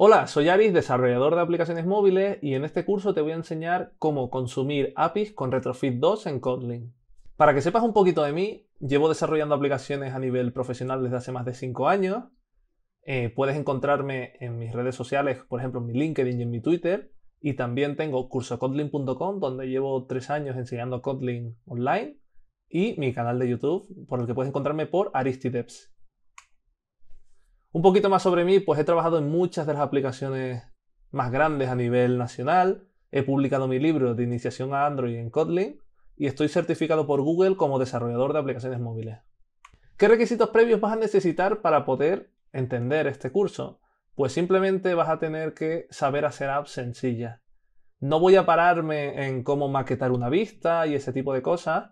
Hola, soy Aris, desarrollador de aplicaciones móviles y en este curso te voy a enseñar cómo consumir APIs con Retrofit 2 en Kotlin. Para que sepas un poquito de mí, llevo desarrollando aplicaciones a nivel profesional desde hace más de 5 años. Eh, puedes encontrarme en mis redes sociales, por ejemplo en mi LinkedIn y en mi Twitter. Y también tengo cursokotlin.com, donde llevo 3 años enseñando Kotlin online. Y mi canal de YouTube, por el que puedes encontrarme por Aristideps. Un poquito más sobre mí, pues he trabajado en muchas de las aplicaciones más grandes a nivel nacional. He publicado mi libro de iniciación a Android en Kotlin y estoy certificado por Google como desarrollador de aplicaciones móviles. ¿Qué requisitos previos vas a necesitar para poder entender este curso? Pues simplemente vas a tener que saber hacer apps sencillas. No voy a pararme en cómo maquetar una vista y ese tipo de cosas,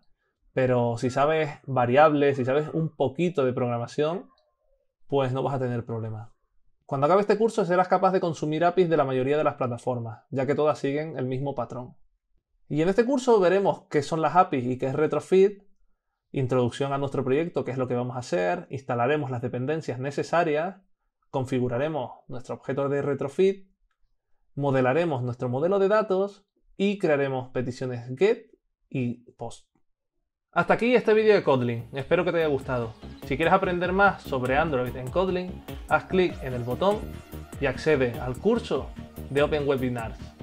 pero si sabes variables, si sabes un poquito de programación, pues no vas a tener problemas. Cuando acabe este curso serás capaz de consumir APIs de la mayoría de las plataformas, ya que todas siguen el mismo patrón. Y en este curso veremos qué son las APIs y qué es retrofit, introducción a nuestro proyecto, qué es lo que vamos a hacer, instalaremos las dependencias necesarias, configuraremos nuestro objeto de retrofit, modelaremos nuestro modelo de datos y crearemos peticiones get y post. Hasta aquí este vídeo de Kotlin, espero que te haya gustado. Si quieres aprender más sobre Android en Kotlin, haz clic en el botón y accede al curso de Open Webinars.